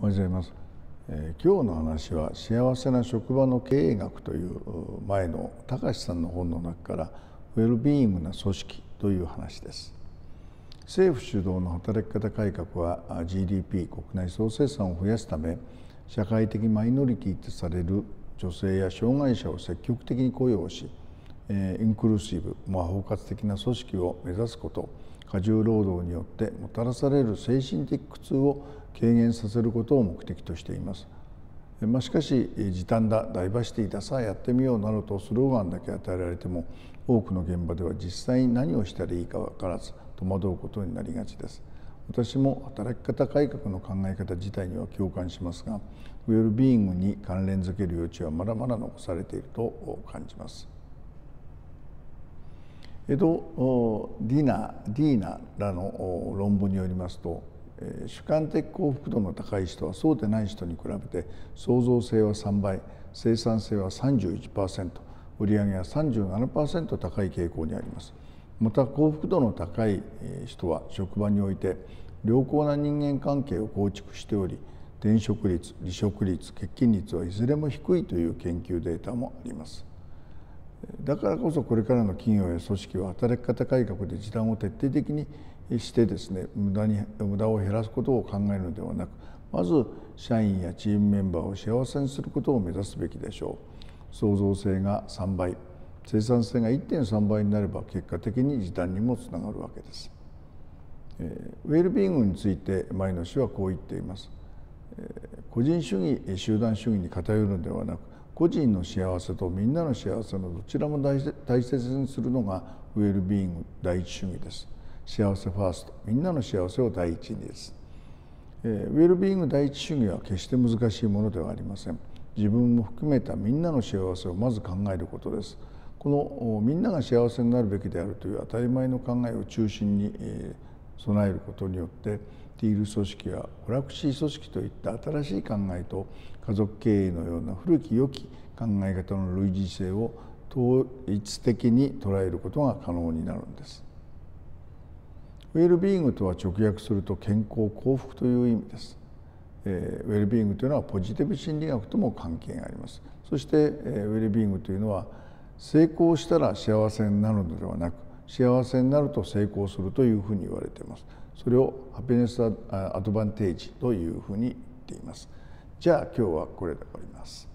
おはようございます、えー、今日の話は幸せな職場の経営学という前の高橋さんの本の中からウェルビーイングな組織という話です政府主導の働き方改革は GDP 国内総生産を増やすため社会的マイノリティとされる女性や障害者を積極的に雇用しえインクルーシブ、まあ、包括的な組織を目指すこと過重労働によってもたらされる精神的苦痛を軽減させることを目的としています。まあ、しかし時短だダイバーシティださあやってみようなどとスローガンだけ与えられても多くの現場では実際に何をしたらいいか分からず戸惑うことになりがちです。私も働き方改革の考え方自体には共感しますがウェルビーイングに関連づける余地はまだまだ残されていると感じます。江戸ディナディーナらの論文によりますと主観的幸福度の高い人はそうでない人に比べて創造性は3倍生産性は31%売上は37%高い傾向にありますまた幸福度の高い人は職場において良好な人間関係を構築しており転職率離職率欠勤率はいずれも低いという研究データもありますだからこそこれからの企業や組織は働き方改革で時短を徹底的にしてですね無駄に無駄を減らすことを考えるのではなくまず社員やチームメンバーを幸せにすることを目指すべきでしょう創造性が3倍生産性が1.3倍になれば結果的に時短にもつながるわけです、えー、ウェルビーイングについて前の氏はこう言っています、えー、個人主義集団主義に偏るのではなく個人の幸せとみんなの幸せのどちらも大切にするのがウェルビーイング第一主義です幸せファーストみんなの幸せを第一にです、えー、ウェルビーイング第一主義は決して難しいものではありません自分も含めたみんなの幸せをまず考えることですこのみんなが幸せになるべきであるという当たり前の考えを中心に、えー備えることによってティール組織はオラクシー組織といった新しい考えと家族経営のような古き良き考え方の類似性を統一的に捉えることが可能になるんです。ウェルビーイングとは直訳すると健康幸福という意味です。えー、ウェルビーイングというのはポジティブ心理学とも関係があります。そして、えー、ウェルビーイングというのは成功したら幸せになるのではなく幸せになると成功するというふうに言われていますそれをハピネスアドバンテージというふうに言っていますじゃあ今日はこれで終わります